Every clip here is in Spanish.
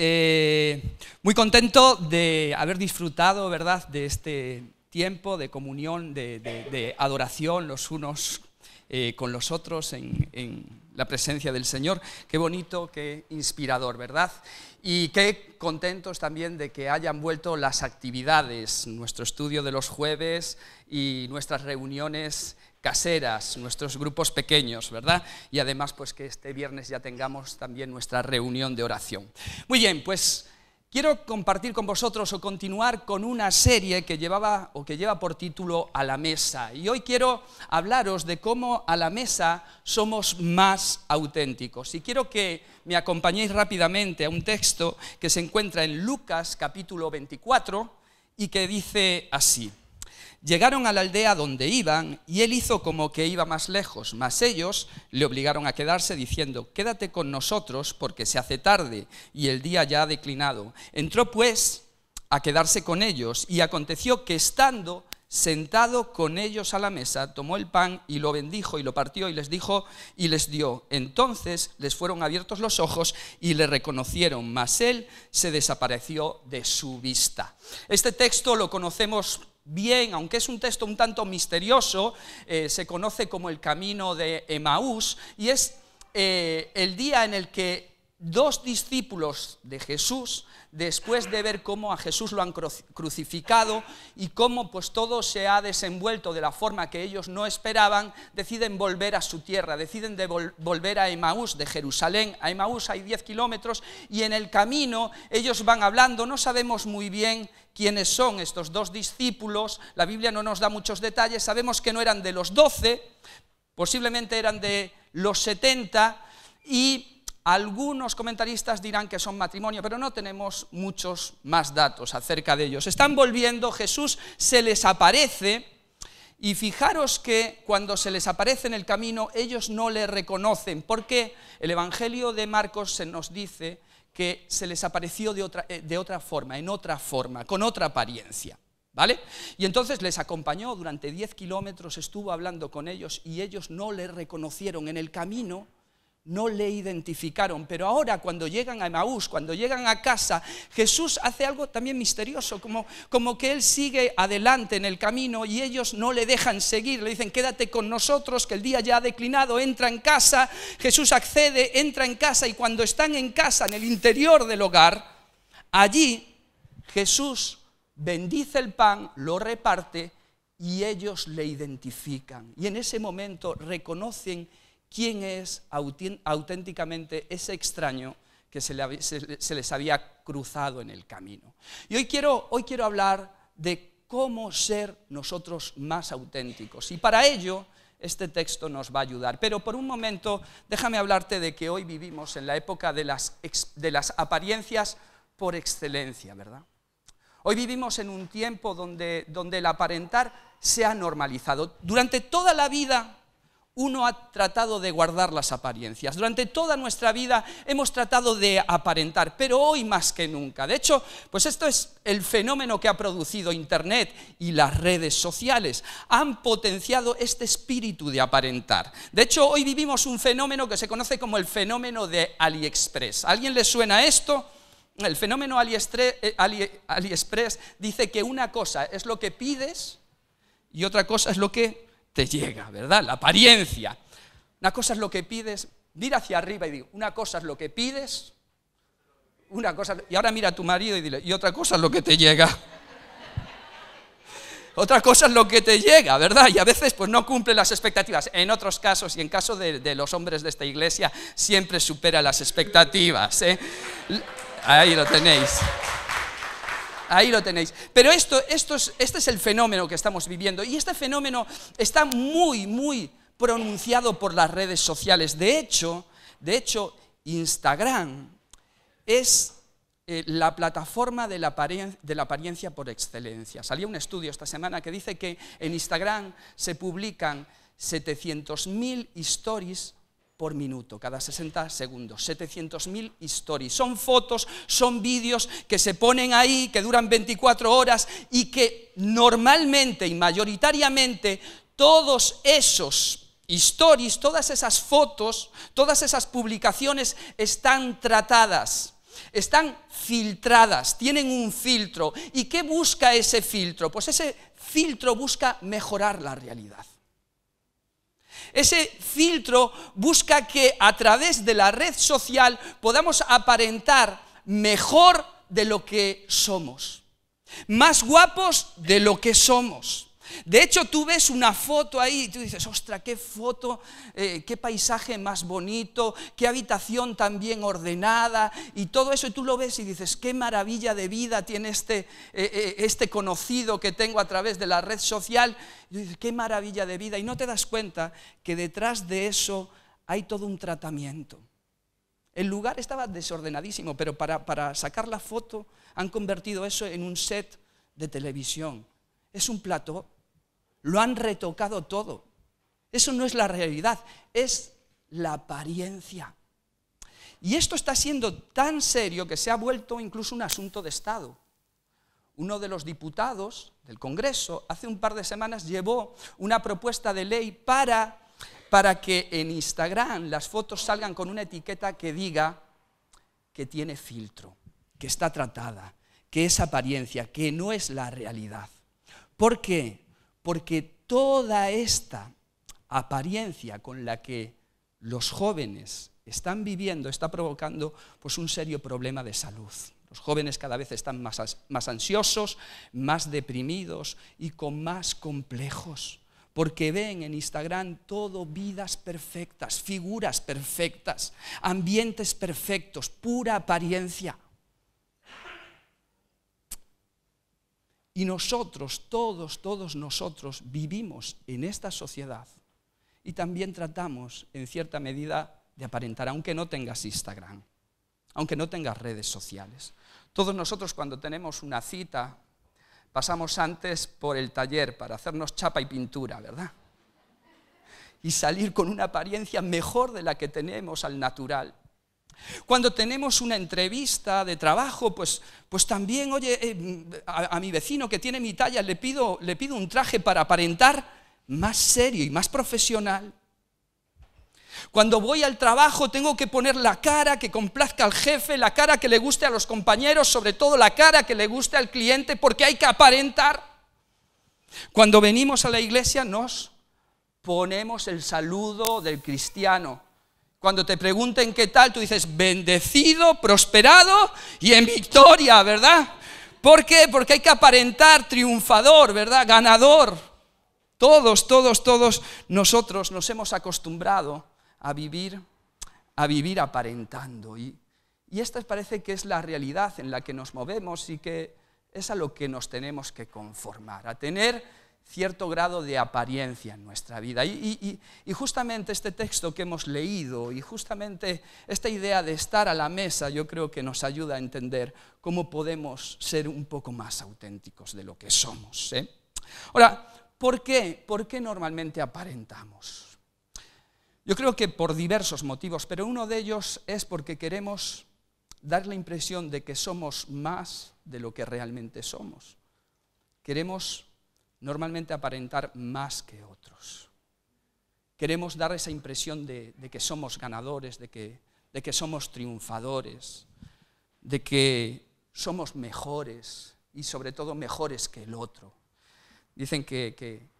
Eh, muy contento de haber disfrutado, ¿verdad?, de este tiempo de comunión, de, adoración los unos eh, con los otros en, en, la presencia del Señor. Qué bonito, qué inspirador, ¿verdad? Y qué contentos también de que hayan vuelto las actividades, nuestro estudio de los jueves y nuestras reuniones caseras, nuestros grupos pequeños, ¿verdad? Y además, pues que este viernes ya tengamos también nuestra reunión de oración. Muy bien, pues quiero compartir con vosotros o continuar con una serie que llevaba o que lleva por título A la mesa. Y hoy quiero hablaros de cómo a la mesa somos más auténticos. Y quiero que me acompañéis rápidamente a un texto que se encuentra en Lucas capítulo 24 y que dice así. Llegaron a la aldea donde iban y él hizo como que iba más lejos, mas ellos le obligaron a quedarse diciendo, quédate con nosotros porque se hace tarde y el día ya ha declinado. Entró pues a quedarse con ellos y aconteció que estando sentado con ellos a la mesa, tomó el pan y lo bendijo y lo partió y les dijo y les dio. Entonces les fueron abiertos los ojos y le reconocieron, mas él se desapareció de su vista. Este texto lo conocemos bien, aunque es un texto un tanto misterioso, eh, se conoce como el camino de Emaús y es eh, el día en el que dos discípulos de Jesús, después de ver cómo a Jesús lo han crucificado y cómo pues todo se ha desenvuelto de la forma que ellos no esperaban, deciden volver a su tierra, deciden de volver a Emaús, de Jerusalén a Emaús hay 10 kilómetros y en el camino ellos van hablando, no sabemos muy bien quiénes son estos dos discípulos. La Biblia no nos da muchos detalles. Sabemos que no eran de los doce, posiblemente eran de los setenta y algunos comentaristas dirán que son matrimonio, pero no tenemos muchos más datos acerca de ellos. Están volviendo, Jesús se les aparece y fijaros que cuando se les aparece en el camino ellos no le reconocen, porque el Evangelio de Marcos se nos dice que se les apareció de otra, eh, de otra forma, en otra forma, con otra apariencia. ¿Vale? Y entonces les acompañó durante 10 kilómetros, estuvo hablando con ellos y ellos no le reconocieron en el camino no le identificaron. Pero ahora cuando llegan a Emaús, cuando llegan a casa, Jesús hace algo también misterioso, como, como que Él sigue adelante en el camino y ellos no le dejan seguir, le dicen, quédate con nosotros, que el día ya ha declinado, entra en casa, Jesús accede, entra en casa y cuando están en casa, en el interior del hogar, allí Jesús bendice el pan, lo reparte y ellos le identifican. Y en ese momento reconocen quién es auténticamente ese extraño que se, les había cruzado en el camino. Y hoy quiero, hoy quiero hablar de cómo ser nosotros más auténticos. Y para ello este texto nos va a ayudar. Pero por un momento déjame hablarte de que hoy vivimos en la época de las, de las apariencias por excelencia, ¿verdad? Hoy vivimos en un tiempo donde, donde el aparentar se ha normalizado. Durante toda la vida uno ha tratado de guardar las apariencias. Durante toda nuestra vida hemos tratado de aparentar, pero hoy más que nunca. De hecho, pues esto es el fenómeno que ha producido Internet y las redes sociales. Han potenciado este espíritu de aparentar. De hecho, hoy vivimos un fenómeno que se conoce como el fenómeno de AliExpress. ¿A ¿Alguien le suena esto? El fenómeno eh, AliExpress dice que una cosa es lo que pides y otra cosa es lo que llega, ¿verdad? La apariencia. Una cosa es lo que pides, mira hacia arriba y digo, una cosa es lo que pides, una cosa, y ahora mira a tu marido y dile, y otra cosa es lo que te llega. otra cosa es lo que te llega, ¿verdad? Y a veces pues no cumple las expectativas. En otros casos, y en caso de, los hombres de esta iglesia, siempre supera las expectativas. ¿eh? Ahí lo tenéis. Ahí lo tenéis. Pero esto, esto es, este es el fenómeno que estamos viviendo. Y este fenómeno está muy, muy pronunciado por las redes sociales. De hecho, de hecho Instagram es eh, la plataforma de la, de la, apariencia por excelencia. Salía un estudio esta semana que dice que en Instagram se publican 700.000 stories por minuto, cada 60 segundos, 700.000 stories. Son fotos, son vídeos que se ponen ahí, que duran 24 horas y que normalmente y mayoritariamente todos esos stories, todas esas fotos, todas esas publicaciones están tratadas, están filtradas, tienen un filtro. ¿Y qué busca ese filtro? Pues ese filtro busca mejorar la realidad. Ese filtro busca que a través de la red social podamos aparentar mejor de lo que somos, más guapos de lo que somos de hecho, tú ves una foto ahí y tú dices, ostra, qué foto, eh, qué paisaje más bonito, qué habitación tan bien ordenada y todo eso. Y tú lo ves y dices, qué maravilla de vida tiene este, eh, eh, este conocido que tengo a través de la red social. Y dices, qué maravilla de vida. Y no te das cuenta que detrás de eso hay todo un tratamiento. El lugar estaba desordenadísimo, pero para, para sacar la foto han convertido eso en un set de televisión. Es un plató lo han retocado todo. Eso no es la realidad, es la apariencia. Y esto está siendo tan serio que se ha vuelto incluso un asunto de Estado. Uno de los diputados del Congreso hace un par de semanas llevó una propuesta de ley para, que en Instagram las fotos salgan con una etiqueta que diga que tiene filtro, que está tratada, que es apariencia, que no es la realidad. ¿Por qué? porque toda esta apariencia con la que los jóvenes están viviendo está provocando pues, un serio problema de salud. Los jóvenes cada vez están más, más ansiosos, más deprimidos y con más complejos, porque ven en Instagram todo vidas perfectas, figuras perfectas, ambientes perfectos, pura apariencia. Y nosotros, todos, todos nosotros vivimos en esta sociedad y también tratamos, en cierta medida, de aparentar, aunque no tengas Instagram, aunque no tengas redes sociales. Todos nosotros cuando tenemos una cita, pasamos antes por el taller para hacernos chapa y pintura, ¿verdad? Y salir con una apariencia mejor de la que tenemos al natural. Cuando tenemos una entrevista de trabajo, pues, pues también, oye, eh, a, mi vecino que tiene mi talla le pido, le pido un traje para aparentar más serio y más profesional. Cuando voy al trabajo tengo que poner la cara que complazca al jefe, la cara que le guste a los compañeros, sobre todo la cara que le guste al cliente, porque hay que aparentar. Cuando venimos a la iglesia nos ponemos el saludo del cristiano, cuando te pregunten qué tal, tú dices, bendecido, prosperado y en victoria, ¿verdad? ¿Por qué? Porque hay que aparentar triunfador, ¿verdad? Ganador. Todos, todos, todos nosotros nos hemos acostumbrado a vivir, a vivir aparentando. Y, y esta parece que es la realidad en la que nos movemos y que es a lo que nos tenemos que conformar, a tener cierto grado de apariencia en nuestra vida. Y, justamente este texto que hemos leído y justamente esta idea de estar a la mesa yo creo que nos ayuda a entender cómo podemos ser un poco más auténticos de lo que somos. ¿eh? Ahora, ¿por qué? ¿Por qué normalmente aparentamos? Yo creo que por diversos motivos, pero uno de ellos es porque queremos dar la impresión de que somos más de lo que realmente somos. Queremos normalmente aparentar más que otros. Queremos dar esa impresión de, que somos ganadores, de que, somos triunfadores, de que somos mejores y sobre todo mejores que el otro. Dicen que,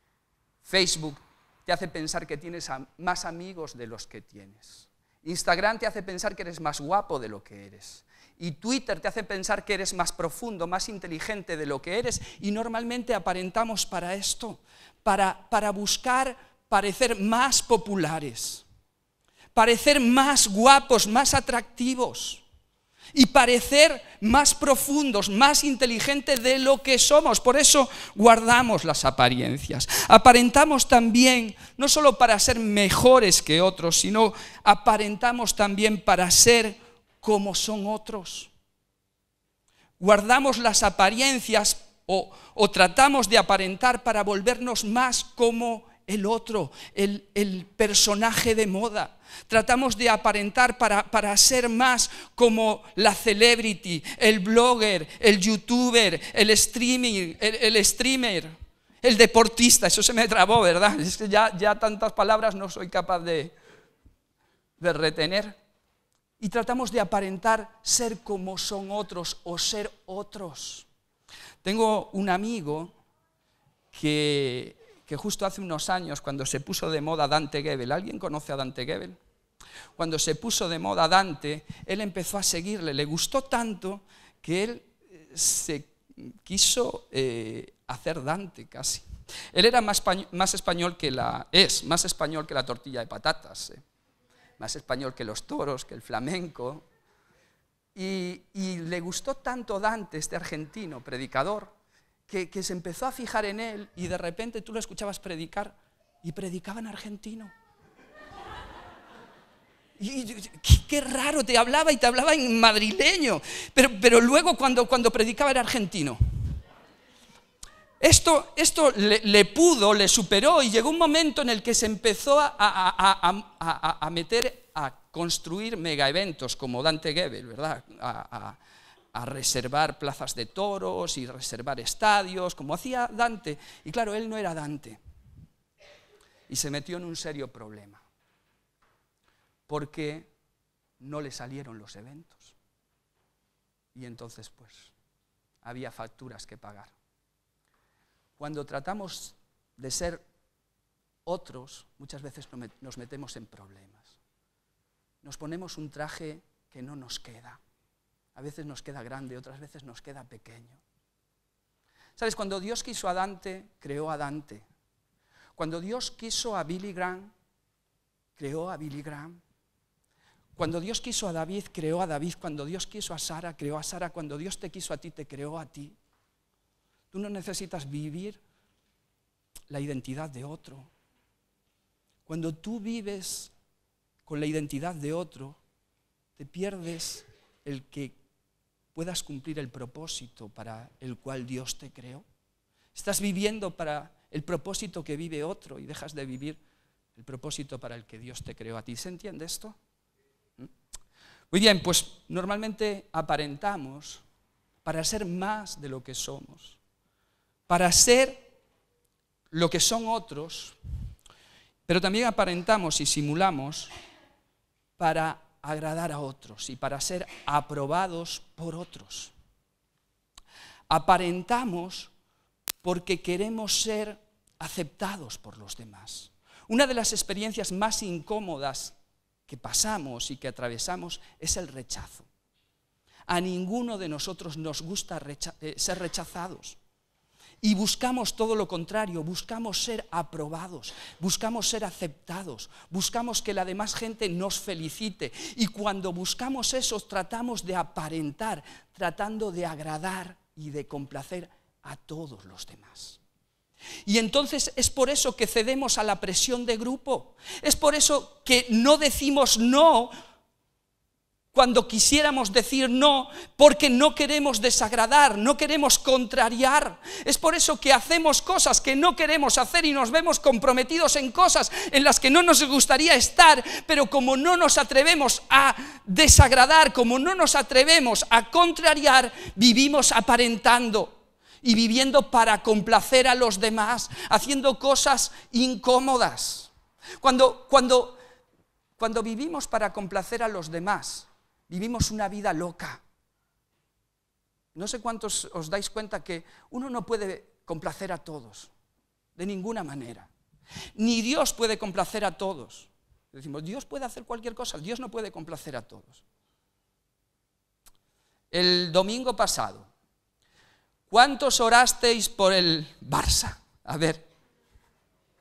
Facebook te hace pensar que tienes más amigos de los que tienes. Instagram te hace pensar que eres más guapo de lo que eres y Twitter te hace pensar que eres más profundo, más inteligente de lo que eres y normalmente aparentamos para esto, para, buscar parecer más populares, parecer más guapos, más atractivos y parecer más profundos, más inteligentes de lo que somos. Por eso guardamos las apariencias. Aparentamos también, no solo para ser mejores que otros, sino aparentamos también para ser como son otros. Guardamos las apariencias o, tratamos de aparentar para volvernos más como el otro, el, personaje de moda. Tratamos de aparentar para, ser más como la celebrity, el blogger, el youtuber, el, streaming, el, streamer, el deportista. Eso se me trabó, ¿verdad? Es que ya, ya tantas palabras no soy capaz de retener y tratamos de aparentar ser como son otros o ser otros. Tengo un amigo que, justo hace unos años, cuando se puso de moda Dante Gebel, ¿alguien conoce a Dante Gebel? Cuando se puso de moda Dante, él empezó a seguirle, le gustó tanto que él eh, se quiso eh, hacer Dante casi. Él era más, más, español que la es, más español que la tortilla de patatas. Eh más español que los toros, que el flamenco. Y, le gustó tanto Dante, este argentino predicador, que, se empezó a fijar en él y de repente tú lo escuchabas predicar y predicaba en argentino. Y, qué, raro, te hablaba y te hablaba en madrileño, pero, pero luego cuando, cuando predicaba era argentino. Esto, le, pudo, le superó y llegó un momento en el que se empezó a, meter, a construir mega eventos como Dante Gebel, ¿verdad? A, reservar plazas de toros y reservar estadios, como hacía Dante. Y claro, él no era Dante. Y se metió en un serio problema. Porque no le salieron los eventos. Y entonces, pues, había facturas que pagar. Cuando tratamos de ser otros, muchas veces nos metemos en problemas. Nos ponemos un traje que no nos queda. A veces nos queda grande, otras veces nos queda pequeño. ¿Sabes? Cuando Dios quiso a Dante, creó a Dante. Cuando Dios quiso a Billy Graham, creó a Billy Graham. Cuando Dios quiso a David, creó a David. Cuando Dios quiso a Sara, creó a Sara. Cuando Dios te quiso a ti, te creó a ti. Tú no necesitas vivir la identidad de otro. Cuando tú vives con la identidad de otro, te pierdes el que puedas cumplir el propósito para el cual Dios te creó. Estás viviendo para el propósito que vive otro y dejas de vivir el propósito para el que Dios te creó a ti. ¿Se entiende esto? ¿Mm? Muy bien, pues normalmente aparentamos para ser más de lo que somos para ser lo que son otros, pero también aparentamos y simulamos para agradar a otros y para ser aprobados por otros. Aparentamos porque queremos ser aceptados por los demás. Una de las experiencias más incómodas que pasamos y que atravesamos es el rechazo. A ninguno de nosotros nos gusta eh, ser rechazados. Y buscamos todo lo contrario, buscamos ser aprobados, buscamos ser aceptados, buscamos que la demás gente nos felicite. Y cuando buscamos eso, tratamos de aparentar, tratando de agradar y de complacer a todos los demás. Y entonces es por eso que cedemos a la presión de grupo, es por eso que no decimos no cuando quisiéramos decir no, porque no queremos desagradar, no queremos contrariar. Es por eso que hacemos cosas que no queremos hacer y nos vemos comprometidos en cosas en las que no nos gustaría estar, pero como no nos atrevemos a desagradar, como no nos atrevemos a contrariar, vivimos aparentando y viviendo para complacer a los demás, haciendo cosas incómodas. Cuando, cuando vivimos para complacer a los demás, Vivimos una vida loca. No sé cuántos os dais cuenta que uno no puede complacer a todos, de ninguna manera. Ni Dios puede complacer a todos. Decimos, Dios puede hacer cualquier cosa, Dios no puede complacer a todos. El domingo pasado, ¿cuántos orasteis por el Barça? A ver,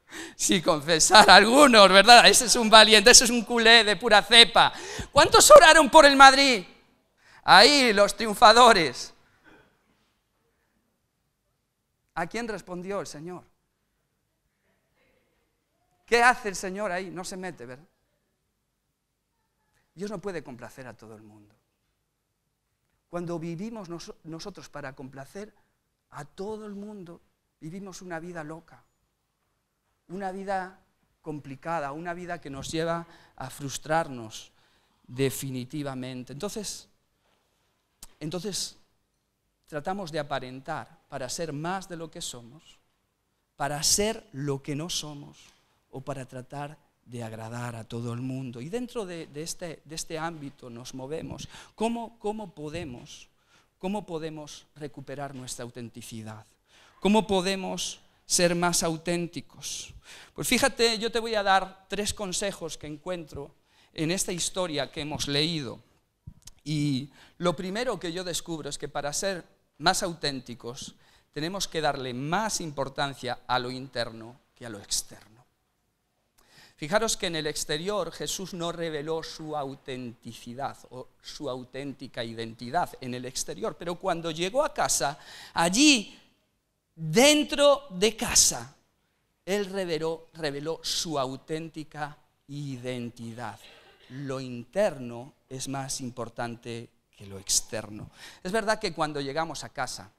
Si confesar algunos, ¿verdad? Ese es un valiente, ese es un culé de pura cepa. ¿Cuántos oraron por el Madrid? Ahí, los triunfadores. ¿A quién respondió el Señor? ¿Qué hace el Señor ahí? No se mete, ¿verdad? Dios no puede complacer a todo el mundo. Cuando vivimos nosotros para complacer a todo el mundo, vivimos una vida loca una vida complicada, una vida que nos lleva a frustrarnos definitivamente. Entonces, entonces tratamos de aparentar para ser más de lo que somos, para ser lo que no somos o para tratar de agradar a todo el mundo. Y dentro de, este, este, ámbito nos movemos. cómo, podemos, ¿Cómo podemos recuperar nuestra autenticidad? ¿Cómo podemos ser más auténticos. Pues fíjate, yo te voy a dar tres consejos que encuentro en esta historia que hemos leído. Y lo primero que yo descubro es que para ser más auténticos tenemos que darle más importancia a lo interno que a lo externo. Fijaros que en el exterior Jesús no reveló su autenticidad o su auténtica identidad en el exterior, pero cuando llegó a casa, allí dentro de casa, él reveló, su auténtica identidad. Lo interno es más importante que lo externo. Es verdad que cuando llegamos a casa,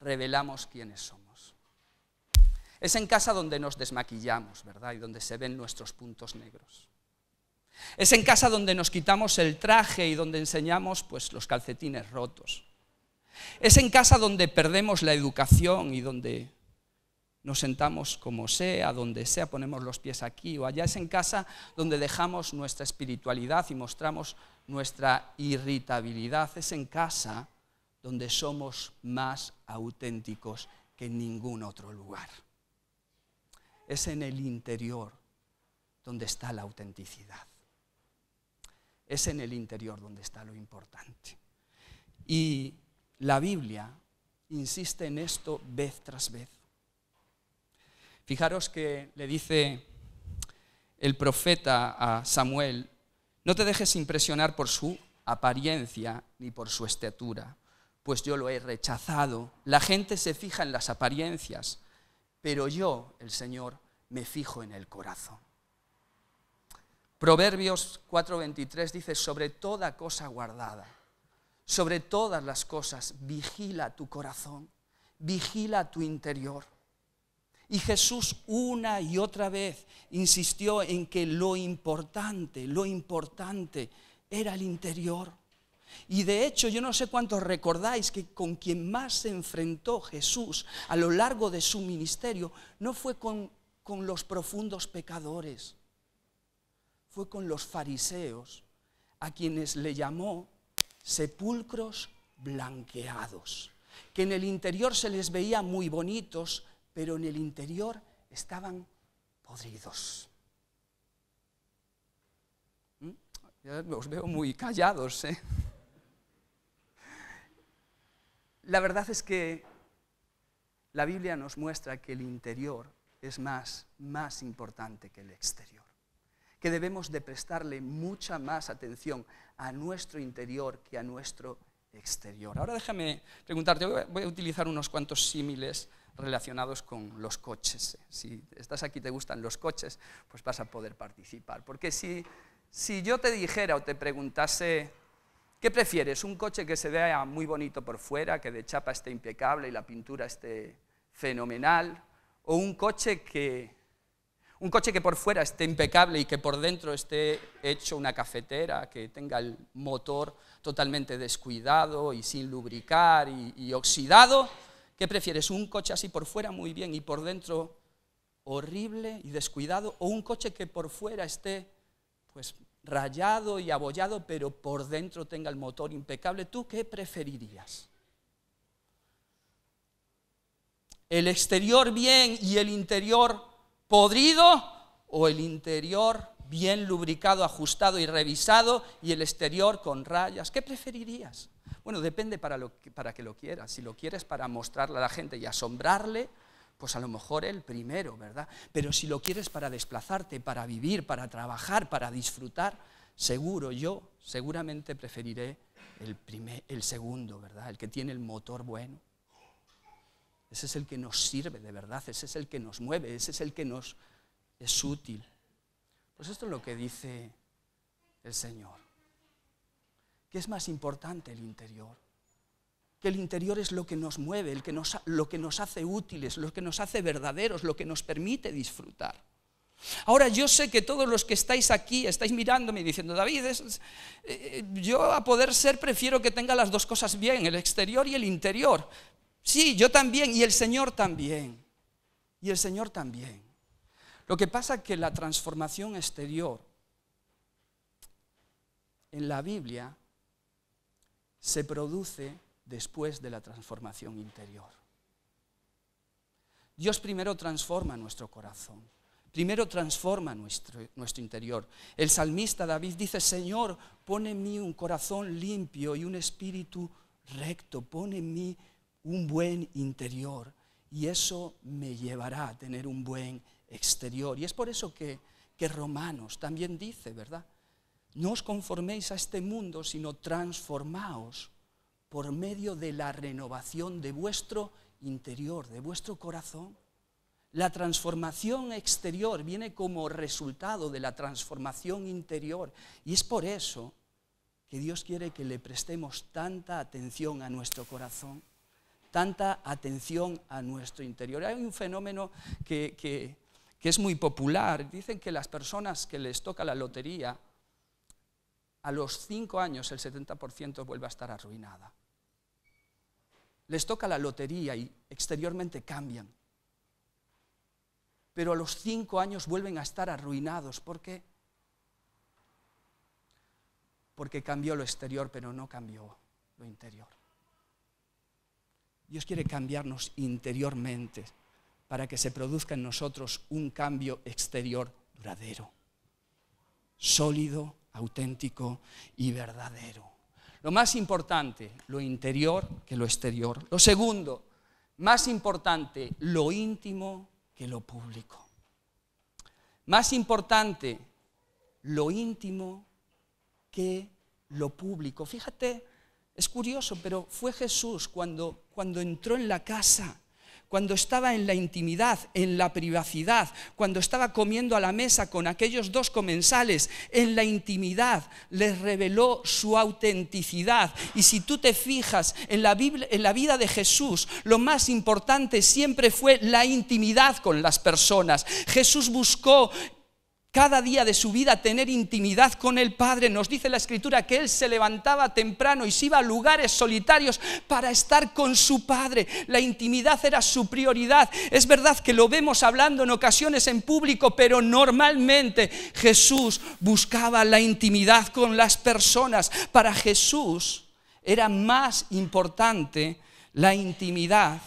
revelamos quiénes somos. Es en casa donde nos desmaquillamos, ¿verdad? Y donde se ven nuestros puntos negros. Es en casa donde nos quitamos el traje y donde enseñamos pues los calcetines rotos. Es en casa donde perdemos la educación y donde nos sentamos como sea, donde sea, ponemos los pies aquí o allá. Es en casa donde dejamos nuestra espiritualidad y mostramos nuestra irritabilidad. Es en casa donde somos más auténticos que en ningún otro lugar. Es en el interior donde está la autenticidad. Es en el interior donde está lo importante. Y la Biblia insiste en esto vez tras vez. Fijaros que le dice el profeta a Samuel, no te dejes impresionar por su apariencia ni por su estatura, pues yo lo he rechazado. La gente se fija en las apariencias, pero yo, el Señor, me fijo en el corazón. Proverbios 4:23 dice, sobre toda cosa guardada, sobre todas las cosas, vigila tu corazón, vigila tu interior. Y Jesús una y otra vez insistió en que lo importante, lo importante era el interior. Y de hecho, yo no sé cuántos recordáis que con quien más se enfrentó Jesús a lo largo de su ministerio no fue con, con los profundos pecadores, fue con los fariseos, a quienes le llamó sepulcros blanqueados, que en el interior se les veía muy bonitos, pero en el interior estaban podridos. ¿Mm? los veo muy callados. ¿eh? La verdad es que la Biblia nos muestra que el interior es más, más importante que el exterior que debemos de prestarle mucha más atención a nuestro interior que a nuestro exterior. Ahora déjame preguntarte, voy a utilizar unos cuantos símiles relacionados con los coches. Si estás aquí y te gustan los coches, pues vas a poder participar. Porque si, si yo te dijera o te preguntase, ¿qué prefieres? ¿Un coche que se vea muy bonito por fuera, que de chapa esté impecable y la pintura esté fenomenal? ¿O un coche que un coche que por fuera esté impecable y que por dentro esté hecho una cafetera, que tenga el motor totalmente descuidado y sin lubricar y, oxidado. ¿Qué prefieres? ¿Un coche así por fuera muy bien y por dentro horrible y descuidado? ¿O un coche que por fuera esté pues rayado y abollado, pero por dentro tenga el motor impecable? ¿Tú qué preferirías? El exterior bien y el interior podrido o el interior bien lubricado, ajustado y revisado y el exterior con rayas. ¿Qué preferirías? Bueno, depende para, que lo quieras. Si lo quieres para mostrarle a la gente y asombrarle, pues a lo mejor el primero, ¿verdad? Pero si lo quieres para desplazarte, para vivir, para trabajar, para disfrutar, seguro yo seguramente preferiré el segundo, ¿verdad? El que tiene el motor bueno. Ese es el que nos sirve de verdad, ese es el que nos mueve, ese es el que nos es útil. Pues esto es lo que dice el Señor. ¿Qué es más importante el interior? Que el interior es lo que nos mueve, que lo que nos hace útiles, lo que nos hace verdaderos, lo que nos permite disfrutar. Ahora yo sé que todos los que estáis aquí, estáis mirándome y diciendo, David, eh, eh, yo a poder ser prefiero que tenga las dos cosas bien, el exterior y el interior, Sí, yo también y el Señor también. Y el Señor también. Lo que pasa es que la transformación exterior en la Biblia se produce después de la transformación interior. Dios primero transforma nuestro corazón, primero transforma nuestro, nuestro interior. El salmista David dice, Señor, pone en mí un corazón limpio y un espíritu recto, pone en mí un buen interior y eso me llevará a tener un buen exterior. Y es por eso que, Romanos también dice, ¿verdad? No os conforméis a este mundo, sino transformaos por medio de la renovación de vuestro interior, de vuestro corazón. La transformación exterior viene como resultado de la transformación interior. Y es por eso que Dios quiere que le prestemos tanta atención a nuestro corazón tanta atención a nuestro interior. Hay un fenómeno que, es muy popular. Dicen que las personas que les toca la lotería, a los cinco años el 70% vuelve a estar arruinada. Les toca la lotería y exteriormente cambian. Pero a los cinco años vuelven a estar arruinados. ¿Por qué? Porque cambió lo exterior, pero no cambió lo interior. Dios quiere cambiarnos interiormente para que se produzca en nosotros un cambio exterior duradero, sólido, auténtico y verdadero. Lo más importante, lo interior que lo exterior. Lo segundo, más importante, lo íntimo que lo público. Más importante, lo íntimo que lo público. Fíjate es curioso, pero fue Jesús cuando, cuando entró en la casa cuando estaba en la intimidad, en la privacidad, cuando estaba comiendo a la mesa con aquellos dos comensales, en la intimidad, les reveló su autenticidad. Y si tú te fijas en la, Biblia, en la vida de Jesús, lo más importante siempre fue la intimidad con las personas. Jesús buscó cada día de su vida tener intimidad con el Padre. Nos dice la Escritura que Él se levantaba temprano y se iba a lugares solitarios para estar con su Padre. La intimidad era su prioridad. Es verdad que lo vemos hablando en ocasiones en público, pero normalmente Jesús buscaba la intimidad con las personas. Para Jesús era más importante la intimidad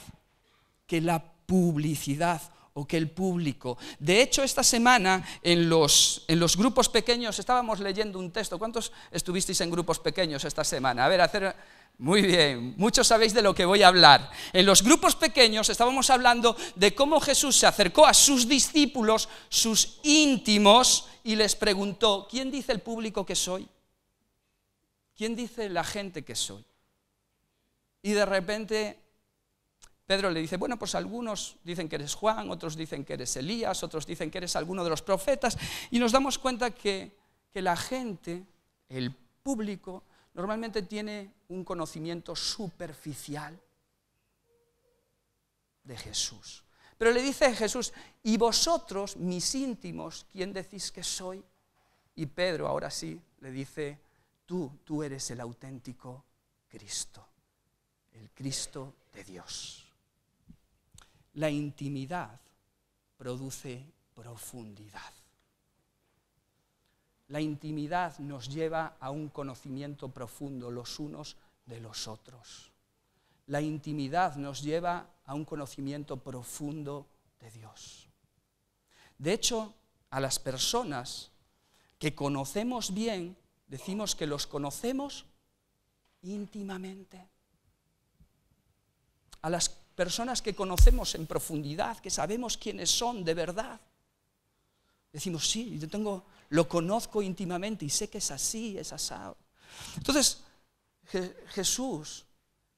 que la publicidad o que el público. De hecho, esta semana en los, en los grupos pequeños estábamos leyendo un texto. ¿Cuántos estuvisteis en grupos pequeños esta semana? A ver, hacer... Muy bien, muchos sabéis de lo que voy a hablar. En los grupos pequeños estábamos hablando de cómo Jesús se acercó a sus discípulos, sus íntimos, y les preguntó, ¿quién dice el público que soy? ¿Quién dice la gente que soy? Y de repente Pedro le dice, bueno, pues algunos dicen que eres Juan, otros dicen que eres Elías, otros dicen que eres alguno de los profetas, y nos damos cuenta que, que la gente, el público, normalmente tiene un conocimiento superficial de Jesús. Pero le dice Jesús, ¿y vosotros, mis íntimos, quién decís que soy? Y Pedro ahora sí le dice, tú, tú eres el auténtico Cristo, el Cristo de Dios. La intimidad produce profundidad. La intimidad nos lleva a un conocimiento profundo los unos de los otros. La intimidad nos lleva a un conocimiento profundo de Dios. De hecho, a las personas que conocemos bien, decimos que los conocemos íntimamente. A las personas que conocemos en profundidad, que sabemos quiénes son de verdad. Decimos, sí, yo tengo, lo conozco íntimamente y sé que es así, es asado. Entonces, Jesús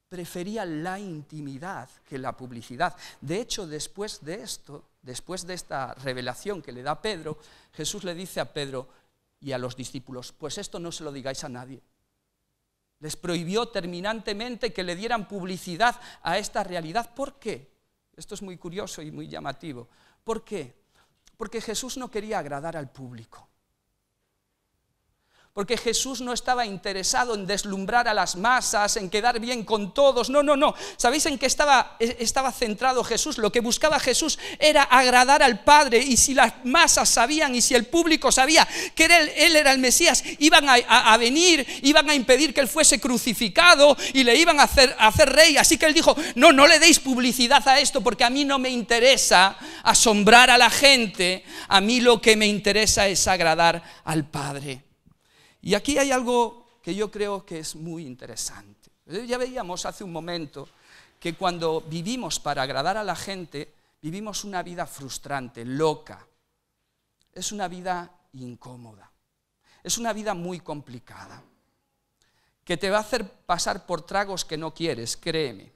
prefería la intimidad que la publicidad. De hecho, después de esto, después de esta revelación que le da Pedro, Jesús le dice a Pedro y a los discípulos, pues esto no se lo digáis a nadie. Les prohibió terminantemente que le dieran publicidad a esta realidad. ¿Por qué? Esto es muy curioso y muy llamativo. ¿Por qué? Porque Jesús no quería agradar al público. Porque Jesús no estaba interesado en deslumbrar a las masas, en quedar bien con todos. No, no, no. ¿Sabéis en qué estaba, e, centrado Jesús? Lo que buscaba Jesús era agradar al Padre. Y si las masas sabían y si el público sabía que él, era el Mesías, iban a, venir, iban a impedir que él fuese crucificado y le iban a hacer, a hacer rey. Así que él dijo, no, no le deis publicidad a esto porque a mí no me interesa asombrar a la gente. A mí lo que me interesa es agradar al Padre. Y aquí hay algo que yo creo que es muy interesante. Eh, ya veíamos hace un momento que cuando vivimos para agradar a la gente, vivimos una vida frustrante, loca. Es una vida incómoda. Es una vida muy complicada, que te va a hacer pasar por tragos que no quieres, créeme.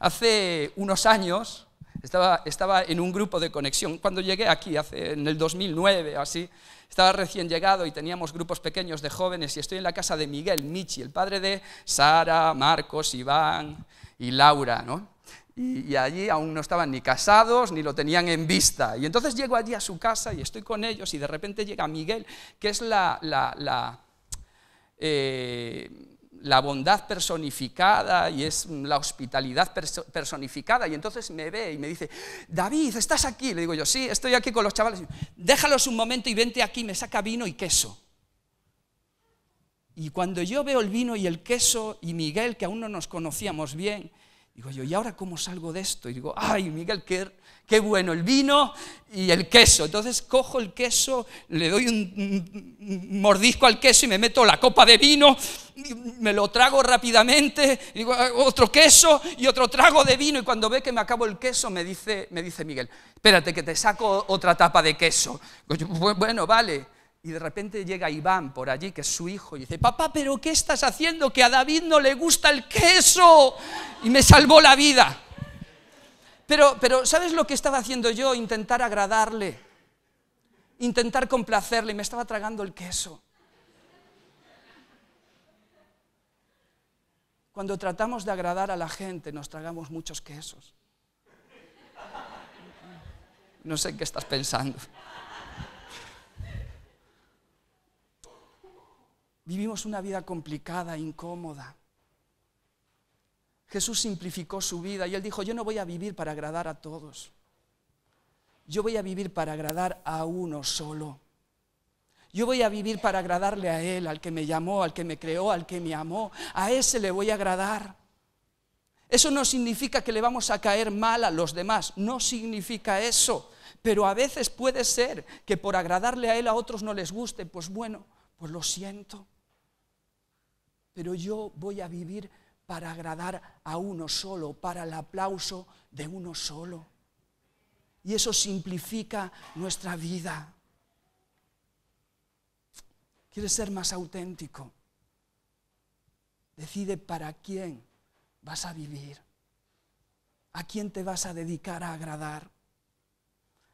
Hace unos años estaba, estaba en un grupo de conexión. Cuando llegué aquí, hace, en el 2009, así, estaba recién llegado y teníamos grupos pequeños de jóvenes y estoy en la casa de Miguel Michi, el padre de Sara, Marcos, Iván y Laura, ¿no? y, allí aún no estaban ni casados ni lo tenían en vista. Y entonces llego allí a su casa y estoy con ellos y de repente llega Miguel, que es la, eh, la bondad personificada y es la hospitalidad personificada. Y entonces me ve y me dice, David, ¿estás aquí? Le digo yo, sí, estoy aquí con los chavales. Déjalos un momento y vente aquí, me saca vino y queso. Y cuando yo veo el vino y el queso y Miguel, que aún no nos conocíamos bien, digo yo, ¿y ahora cómo salgo de esto? Y digo, ay, Miguel, qué, qué bueno el vino y el queso. Entonces cojo el queso, le doy un mordisco al queso y me meto la copa de vino, me lo trago rápidamente, ah, otro queso y otro trago de vino y cuando ve que me acabo el queso me dice, me dice Miguel, espérate que te saco otra tapa de queso. bueno, vale. Y de repente llega Iván por allí, que es su hijo, y dice, papá, pero ¿qué estás haciendo? Que a David no le gusta el queso. Y me salvó la vida. Pero, ¿sabes lo que estaba haciendo yo? Intentar agradarle, intentar complacerle, me estaba tragando el queso. Cuando tratamos de agradar a la gente, nos tragamos muchos quesos. No sé qué estás pensando. Vivimos una vida complicada, incómoda. Jesús simplificó su vida y él dijo, yo no voy a vivir para agradar a todos. Yo voy a vivir para agradar a uno solo. Yo voy a vivir para agradarle a Él, al que me llamó, al que me creó, al que me amó. A ese le voy a agradar. Eso no significa que le vamos a caer mal a los demás, no significa eso. Pero a veces puede ser que por agradarle a Él a otros no les guste. Pues bueno, pues lo siento. Pero yo voy a vivir para agradar a uno solo, para el aplauso de uno solo. Y eso simplifica nuestra vida. ¿Quieres ser más auténtico? Decide para quién vas a vivir, a quién te vas a dedicar a agradar.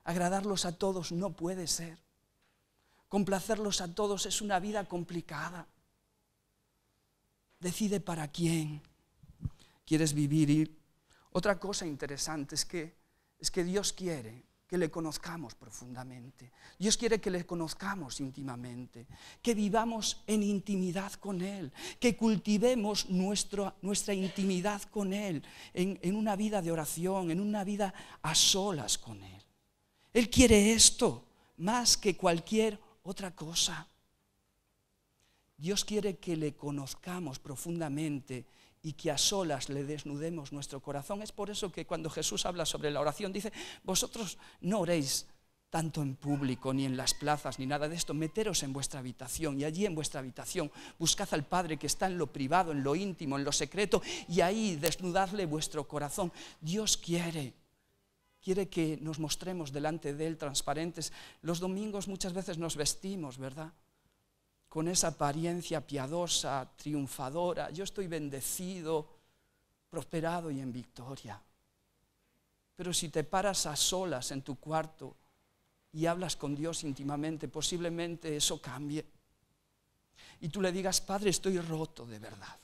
Agradarlos a todos no puede ser. Complacerlos a todos es una vida complicada decide para quién quieres vivir. Y otra cosa interesante es que, es que Dios quiere que le conozcamos profundamente. Dios quiere que le conozcamos íntimamente, que vivamos en intimidad con Él, que cultivemos nuestra intimidad con Él en, en una vida de oración, en una vida a solas con Él. Él quiere esto más que cualquier otra cosa. Dios quiere que le conozcamos profundamente y que a solas le desnudemos nuestro corazón. Es por eso que cuando Jesús habla sobre la oración dice, vosotros no oréis tanto en público, ni en las plazas, ni nada de esto. Meteros en vuestra habitación y allí en vuestra habitación buscad al Padre que está en lo privado, en lo íntimo, en lo secreto, y ahí desnudadle vuestro corazón. Dios quiere, quiere que nos mostremos delante de Él transparentes. Los domingos muchas veces nos vestimos, ¿verdad? con esa apariencia piadosa, triunfadora. Yo estoy bendecido, prosperado y en victoria. Pero si te paras a solas en tu cuarto y hablas con Dios íntimamente, posiblemente eso cambie. Y tú le digas, Padre, estoy roto de verdad.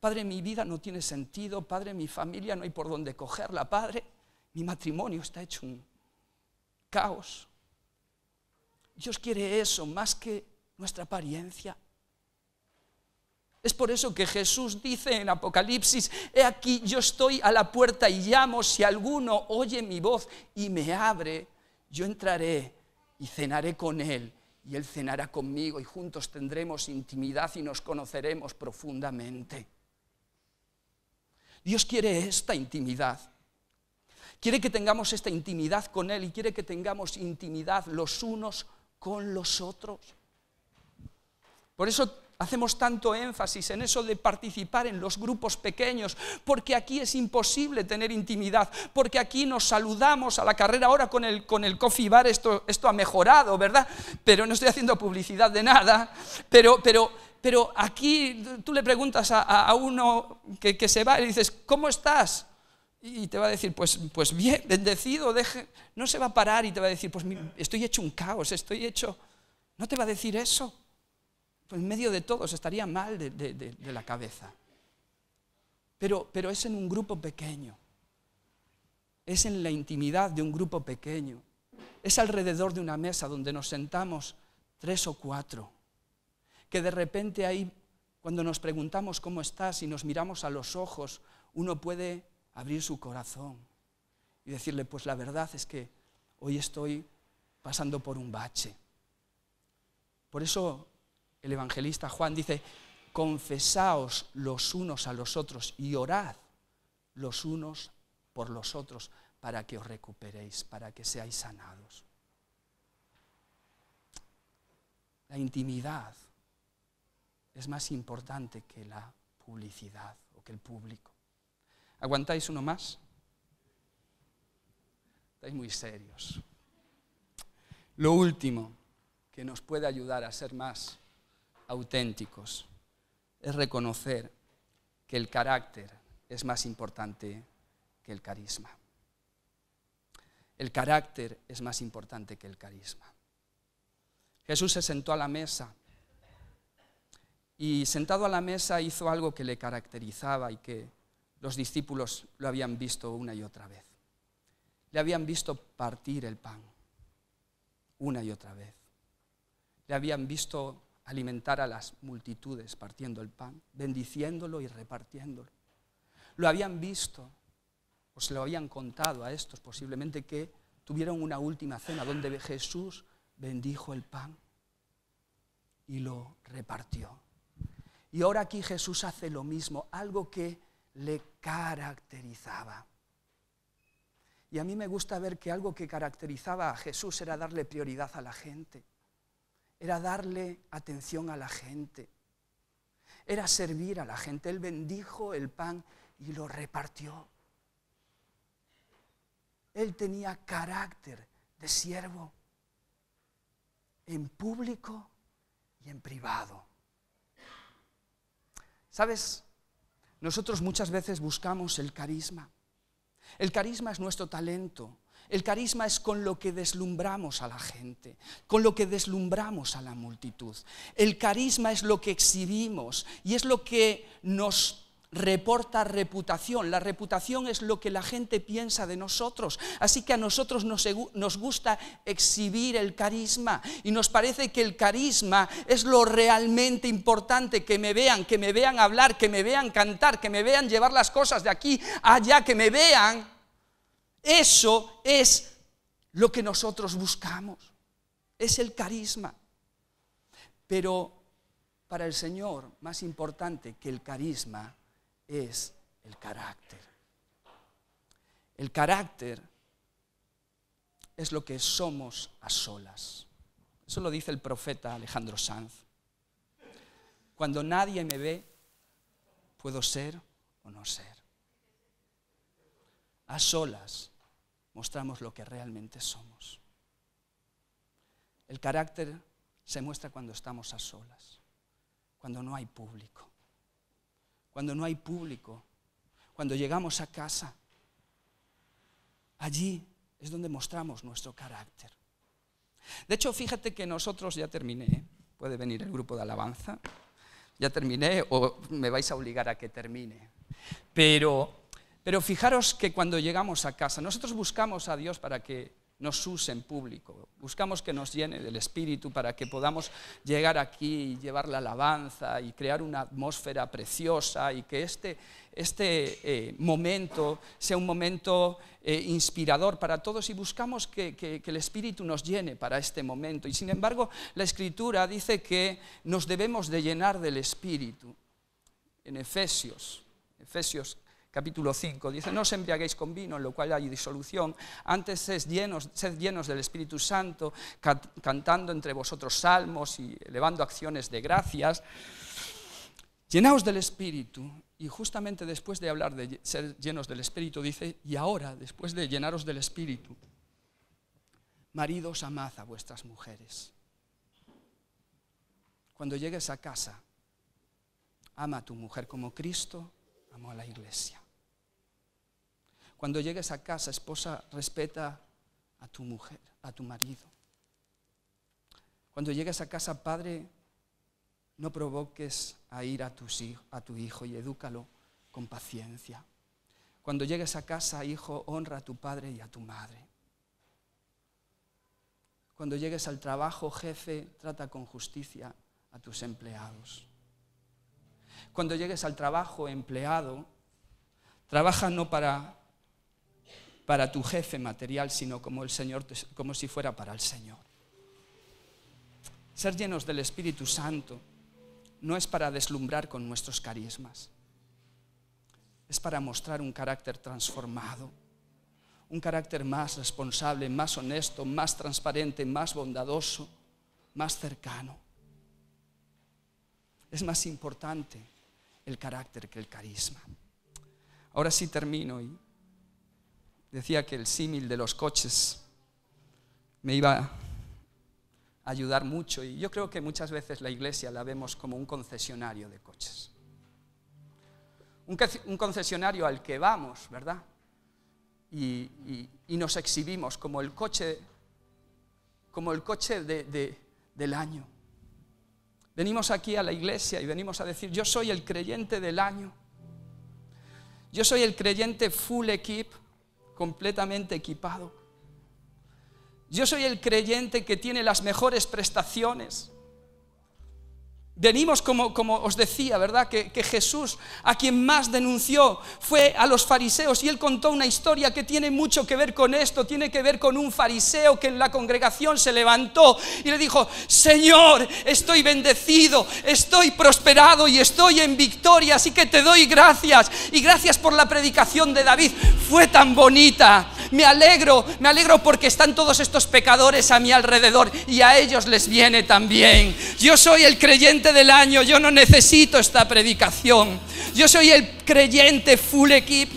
Padre, mi vida no tiene sentido. Padre, mi familia no hay por dónde cogerla. Padre, mi matrimonio está hecho un caos. Dios quiere eso más que nuestra apariencia. Es por eso que Jesús dice en Apocalipsis, he aquí yo estoy a la puerta y llamo, si alguno oye mi voz y me abre, yo entraré y cenaré con él y él cenará conmigo y juntos tendremos intimidad y nos conoceremos profundamente. Dios quiere esta intimidad. Quiere que tengamos esta intimidad con Él y quiere que tengamos intimidad los unos con los otros. Por eso Hacemos tanto énfasis en eso de participar en los grupos pequeños, porque aquí es imposible tener intimidad, porque aquí nos saludamos a la carrera. Ahora con el, con el coffee bar esto, esto ha mejorado, ¿verdad? Pero no estoy haciendo publicidad de nada, pero, pero, pero aquí tú le preguntas a, uno que, se va y le dices, ¿cómo estás? Y te va a decir, pues, pues bien, bendecido, deje. no se va a parar y te va a decir, pues estoy hecho un caos, estoy hecho... No te va a decir eso en medio de todos, estaría mal de, la cabeza. Pero, pero es en un grupo pequeño, es en la intimidad de un grupo pequeño, es alrededor de una mesa donde nos sentamos tres o cuatro, que de repente ahí, cuando nos preguntamos cómo estás y nos miramos a los ojos, uno puede abrir su corazón y decirle, pues la verdad es que hoy estoy pasando por un bache. Por eso el evangelista Juan dice, confesaos los unos a los otros y orad los unos por los otros para que os recuperéis, para que seáis sanados. La intimidad es más importante que la publicidad o que el público. ¿Aguantáis uno más? Estáis muy serios. Lo último que nos puede ayudar a ser más auténticos es reconocer que el carácter es más importante que el carisma. El carácter es más importante que el carisma. Jesús se sentó a la mesa y sentado a la mesa hizo algo que le caracterizaba y que los discípulos lo habían visto una y otra vez. Le habían visto partir el pan una y otra vez. Le habían visto alimentar a las multitudes partiendo el pan, bendiciéndolo y repartiéndolo. Lo habían visto, o se lo habían contado a estos, posiblemente que tuvieron una última cena donde Jesús bendijo el pan y lo repartió. Y ahora aquí Jesús hace lo mismo, algo que le caracterizaba. Y a mí me gusta ver que algo que caracterizaba a Jesús era darle prioridad a la gente era darle atención a la gente, era servir a la gente. Él bendijo el pan y lo repartió. Él tenía carácter de siervo en público y en privado. ¿Sabes? Nosotros muchas veces buscamos el carisma. El carisma es nuestro talento, el carisma es con lo que deslumbramos a la gente, con lo que deslumbramos a la multitud. El carisma es lo que exhibimos y es lo que nos reporta reputación. La reputación es lo que la gente piensa de nosotros. Así que a nosotros nos, gusta exhibir el carisma y nos parece que el carisma es lo realmente importante, que me vean, que me vean hablar, que me vean cantar, que me vean llevar las cosas de aquí allá, que me vean. Eso es lo que nosotros buscamos. Es el carisma. Pero para el Señor, más importante que el carisma es el carácter. El carácter es lo que somos a solas. Eso lo dice el profeta Alejandro Sanz. Cuando nadie me ve, puedo ser o no ser. A solas mostramos lo que realmente somos. El carácter se muestra cuando estamos a solas, cuando no hay público. Cuando no hay público, cuando llegamos a casa, allí es donde mostramos nuestro carácter. De hecho, fíjate que nosotros ya terminé, ¿eh? puede venir el grupo de alabanza, ya terminé o me vais a obligar a que termine, pero pero fijaros que cuando llegamos a casa, nosotros buscamos a Dios para que nos use en público, buscamos que nos llene del Espíritu para que podamos llegar aquí y llevar la alabanza y crear una atmósfera preciosa y que este, este eh, momento sea un momento eh, inspirador para todos y buscamos que, el Espíritu nos llene para este momento. Y sin embargo, la Escritura dice que nos debemos de llenar del Espíritu. En Efesios, Efesios capítulo 5. Dice, no os embriaguéis con vino, en lo cual hay disolución, antes sed llenos, del Espíritu Santo, cantando entre vosotros salmos y elevando acciones de gracias. Llenaos del Espíritu. Y justamente después de hablar de ser llenos del Espíritu, dice, y ahora, después de llenaros del Espíritu, maridos, amad a vuestras mujeres. Cuando llegues a casa, ama a tu mujer como Cristo a la iglesia. Cuando llegues a casa, esposa, respeta a tu mujer, a tu marido. Cuando llegues a casa, padre, no provoques a ir a, a tu hijo y edúcalo con paciencia. Cuando llegues a casa, hijo, honra a tu padre y a tu madre. Cuando llegues al trabajo, jefe, trata con justicia a tus empleados. Cuando llegues al trabajo empleado, trabaja no para, tu jefe material, sino como, el Señor, como si fuera para el Señor. Ser llenos del Espíritu Santo no es para deslumbrar con nuestros carismas, es para mostrar un carácter transformado, un carácter más responsable, más honesto, más transparente, más bondadoso, más cercano. Es más importante el carácter que el carisma. Ahora sí termino y decía que el símil de los coches me iba a ayudar mucho y yo creo que muchas veces la iglesia la vemos como un concesionario de coches. Un concesionario al que vamos, ¿verdad? Y, nos exhibimos como el coche, como el coche del año. Venimos aquí a la iglesia y venimos a decir, yo soy el creyente del año. Yo soy el creyente full equip, completamente equipado. Yo soy el creyente que tiene las mejores prestaciones. Venimos, como, os decía, ¿verdad? que, Jesús, a quien más denunció, fue a los fariseos y él contó una historia que tiene mucho que ver con esto, tiene que ver con un fariseo que en la congregación se levantó y le dijo, Señor, estoy bendecido, estoy prosperado y estoy en victoria, así que te doy gracias y gracias por la predicación de David, fue tan bonita, me alegro, me alegro porque están todos estos pecadores a mi alrededor y a ellos les viene también. Yo soy el creyente del año, yo no necesito esta predicación. Yo soy el creyente full equip.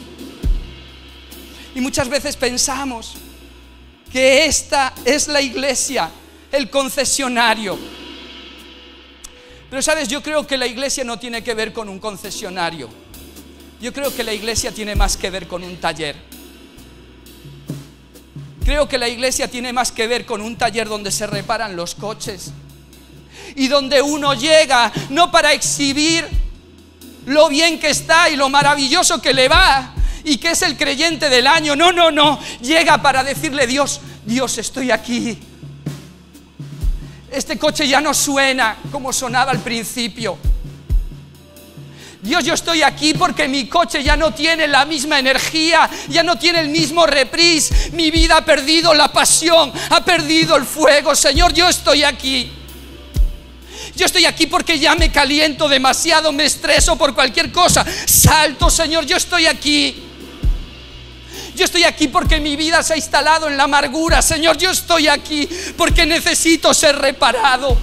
Y muchas veces pensamos que esta es la iglesia, el concesionario. Pero sabes, yo creo que la iglesia no tiene que ver con un concesionario. Yo creo que la iglesia tiene más que ver con un taller. Creo que la iglesia tiene más que ver con un taller donde se reparan los coches, y donde uno llega, no para exhibir lo bien que está y lo maravilloso que le va y que es el creyente del año. No, no, no. Llega para decirle, Dios, Dios, estoy aquí. Este coche ya no suena como sonaba al principio. Dios, yo estoy aquí porque mi coche ya no tiene la misma energía, ya no tiene el mismo reprise. Mi vida ha perdido la pasión, ha perdido el fuego. Señor, yo estoy aquí. Yo estoy aquí porque ya me caliento demasiado, me estreso por cualquier cosa. Salto, Señor, yo estoy aquí. Yo estoy aquí porque mi vida se ha instalado en la amargura, Señor. Yo estoy aquí porque necesito ser reparado.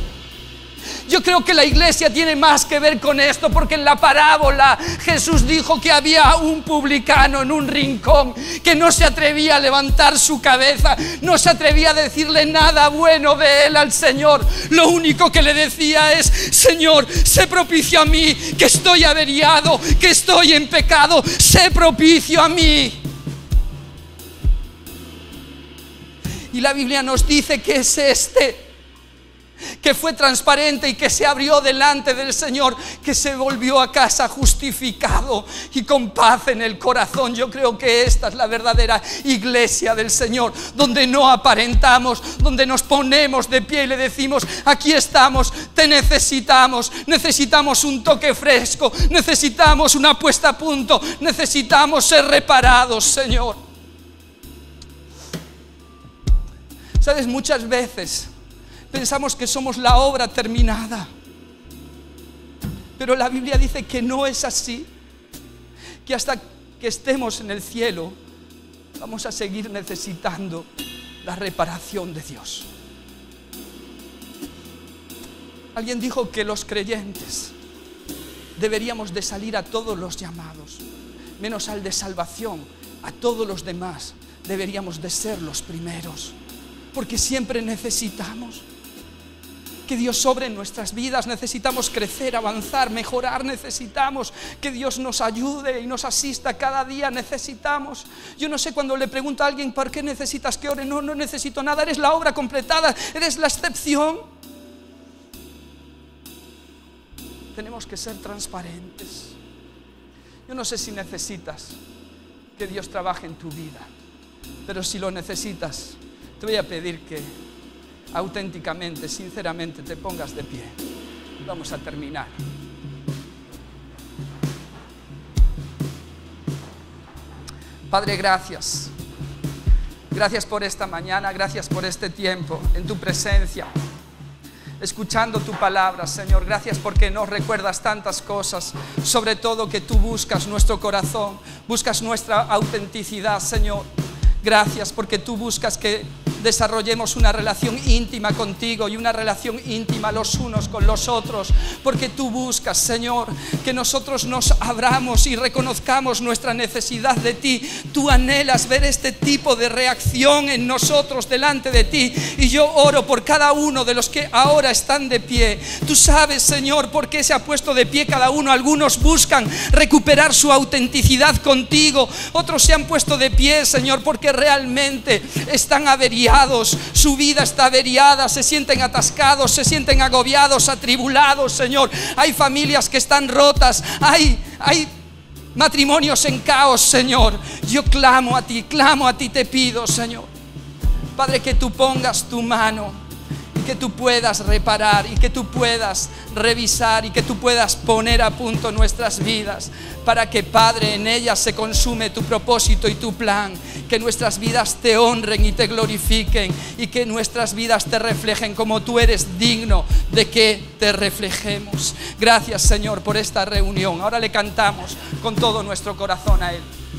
Yo creo que la iglesia tiene más que ver con esto, porque en la parábola Jesús dijo que había un publicano en un rincón que no se atrevía a levantar su cabeza, no se atrevía a decirle nada bueno de él al Señor. Lo único que le decía es, Señor, sé propicio a mí, que estoy averiado, que estoy en pecado, sé propicio a mí. Y la Biblia nos dice que es este que fue transparente y que se abrió delante del Señor, que se volvió a casa justificado y con paz en el corazón. Yo creo que esta es la verdadera iglesia del Señor, donde no aparentamos, donde nos ponemos de pie y le decimos, aquí estamos, te necesitamos, necesitamos un toque fresco, necesitamos una puesta a punto, necesitamos ser reparados, Señor. Sabes, muchas veces pensamos que somos la obra terminada. Pero la Biblia dice que no es así, que hasta que estemos en el cielo vamos a seguir necesitando la reparación de Dios. Alguien dijo que los creyentes deberíamos de salir a todos los llamados, menos al de salvación, a todos los demás deberíamos de ser los primeros, porque siempre necesitamos que Dios sobre en nuestras vidas. Necesitamos crecer, avanzar, mejorar. Necesitamos que Dios nos ayude y nos asista cada día. Necesitamos. Yo no sé cuando le pregunto a alguien, ¿por qué necesitas que ore? No, no necesito nada. Eres la obra completada. Eres la excepción. tenemos que ser transparentes. Yo no sé si necesitas que Dios trabaje en tu vida, pero si lo necesitas, te voy a pedir que auténticamente, sinceramente, te pongas de pie. Vamos a terminar. Padre, gracias. Gracias por esta mañana, gracias por este tiempo en tu presencia, escuchando tu palabra, Señor. Gracias porque nos recuerdas tantas cosas, sobre todo que tú buscas nuestro corazón, buscas nuestra autenticidad, Señor. Gracias porque tú buscas que desarrollemos una relación íntima contigo y una relación íntima los unos con los otros, porque tú buscas, Señor, que nosotros nos abramos y reconozcamos nuestra necesidad de ti. Tú anhelas ver este tipo de reacción en nosotros delante de ti. Y yo oro por cada uno de los que ahora están de pie. Tú sabes, Señor, por qué se ha puesto de pie cada uno. Algunos buscan recuperar su autenticidad contigo, otros se han puesto de pie, Señor, porque realmente están averiados su vida está averiada, se sienten atascados, se sienten agobiados, atribulados, Señor. Hay familias que están rotas, hay, hay matrimonios en caos, Señor. Yo clamo a ti, clamo a ti, te pido, Señor. Padre, que tú pongas tu mano que tú puedas reparar y que tú puedas revisar y que tú puedas poner a punto nuestras vidas para que, Padre, en ellas se consume tu propósito y tu plan, que nuestras vidas te honren y te glorifiquen y que nuestras vidas te reflejen como tú eres digno de que te reflejemos. Gracias, Señor, por esta reunión. Ahora le cantamos con todo nuestro corazón a Él.